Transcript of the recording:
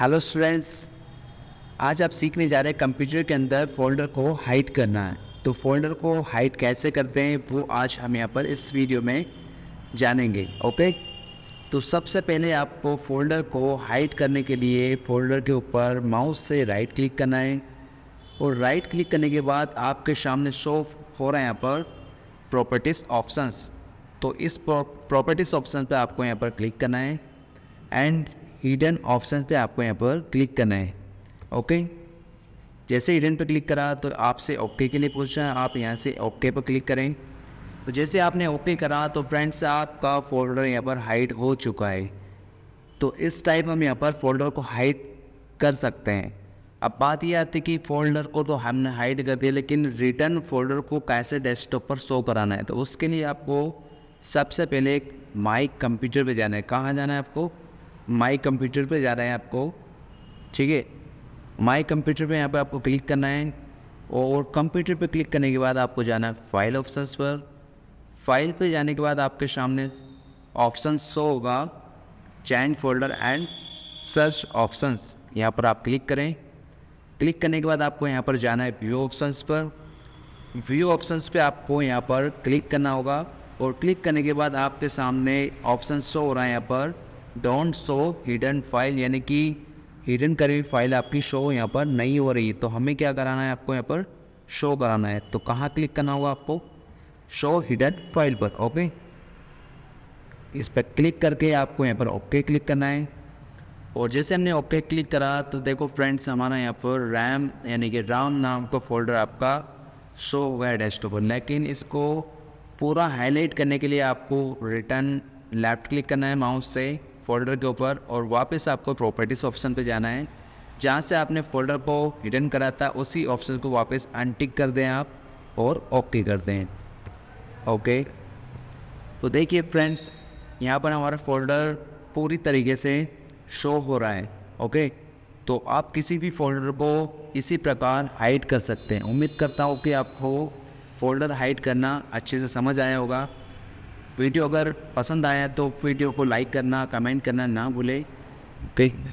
hello students आज आप सीखने जा रहे हैं कंप्यूटर के अंदर फोल्डर को हाइड करना है तो फोल्डर को हाइड कैसे करते हैं वो आज हम यहाँ पर इस वीडियो में जानेंगे ओके तो सबसे पहले आपको फोल्डर को हाइड करने के लिए फोल्डर के ऊपर माउस से राइट क्लिक करना है और राइट क्लिक करने के बाद आपके सामने शो हो रहा है यहाँ पर प्रॉपर्टीज़ ऑप्शंस तो इस प्रॉपर्टीज़ ऑप्शन पर आपको यहाँ पर क्लिक करना है एंड हिडन ऑप्शन पे आपको यहाँ पर क्लिक करना है ओके जैसे हिडन पर क्लिक करा तो आपसे ओके के लिए पूछ रहा है आप यहाँ से ओके पर क्लिक करें तो जैसे आपने ओके करा तो फ्रेंड्स आपका फोल्डर यहाँ पर हाइड हो चुका है तो इस टाइप हम यहाँ पर फोल्डर को हाइड कर सकते हैं अब बात यह आती है कि फोल्डर को तो हमने हाइड कर दिया लेकिन रिटर्न फोल्डर को कैसे डेस्कटॉप पर शो कराना है तो उसके लिए आपको सबसे पहले माइक कंप्यूटर पे जाना है कहाँ जाना है आपको माई कंप्यूटर पे जाना है आपको ठीक है माई कंप्यूटर पे यहाँ पे आपको क्लिक करना है और कंप्यूटर पे क्लिक करने के बाद आपको जाना है फाइल ऑप्शंस पर फाइल पे जाने के बाद आपके सामने ऑप्शन शो होगा change folder and search options यहाँ पर आप क्लिक करें क्लिक करने के बाद आपको यहाँ पर जाना है व्यू ऑप्शंस पर व्यू ऑप्शंस पे आपको यहाँ पर क्लिक करना होगा और क्लिक करने के बाद आपके सामने ऑप्शन शो हो रहा है यहाँ पर डोंट शो हिडन फाइल यानी कि हिडन करी हुई फाइल आपकी शो यहाँ पर नहीं हो रही तो हमें क्या कराना है आपको यहाँ पर शो कराना है तो कहाँ क्लिक करना होगा आपको शो हिडन फाइल पर ओके इस पर क्लिक करके आपको यहाँ पर ओके क्लिक करना है और जैसे हमने ओके क्लिक करा तो देखो फ्रेंड्स हमारा यहाँ पर रैम यानी कि राम नाम का फोल्डर आपका शो हो गया डेस्कटॉप पर लेकिन इसको पूरा हाईलाइट करने के लिए आपको रिटर्न लेफ्ट क्लिक करना है माउस से फोल्डर के ऊपर और वापस आपको प्रॉपर्टीज ऑप्शन पे जाना है जहाँ से आपने फोल्डर को हिडन करा था उसी ऑप्शन को वापस अनटिक कर दें आप और ओके कर दें ओके तो देखिए फ्रेंड्स यहाँ पर हमारा फोल्डर पूरी तरीके से शो हो रहा है ओके तो आप किसी भी फोल्डर को इसी प्रकार हाइड कर सकते हैं उम्मीद करता हूँ कि आपको फोल्डर हाइड करना अच्छे से समझ आया होगा वीडियो अगर पसंद आया तो वीडियो को लाइक करना कमेंट करना ना भूलें ओके